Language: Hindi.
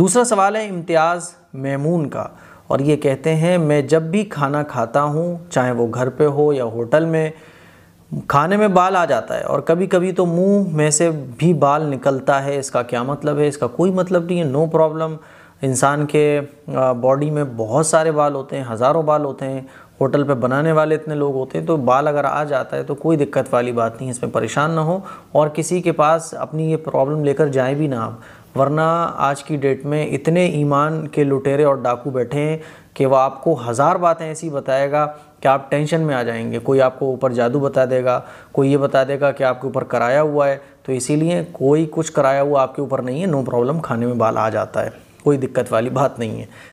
दूसरा सवाल है इम्तियाज़ मैमून का और ये कहते हैं मैं जब भी खाना खाता हूँ चाहे वो घर पे हो या होटल में खाने में बाल आ जाता है और कभी कभी तो मुंह में से भी बाल निकलता है इसका क्या मतलब है इसका कोई मतलब नहीं है नो प्रॉब्लम इंसान के बॉडी में बहुत सारे बाल होते हैं हज़ारों बाल होते हैं होटल पे बनाने वाले इतने लोग होते हैं तो बाल अगर आ जाता है तो कोई दिक्कत वाली बात नहीं इसमें परेशान ना हो और किसी के पास अपनी ये प्रॉब्लम लेकर जाए भी ना आप वरना आज की डेट में इतने ईमान के लुटेरे और डाकू बैठे हैं कि वह आपको हज़ार बातें ऐसी बताएगा कि आप टेंशन में आ जाएंगे कोई आपको ऊपर जादू बता देगा कोई ये बता देगा कि आपके ऊपर कराया हुआ है तो इसीलिए कोई कुछ कराया हुआ आपके ऊपर नहीं है नो प्रॉब्लम खाने में बाल आ जाता है कोई दिक्कत वाली बात नहीं है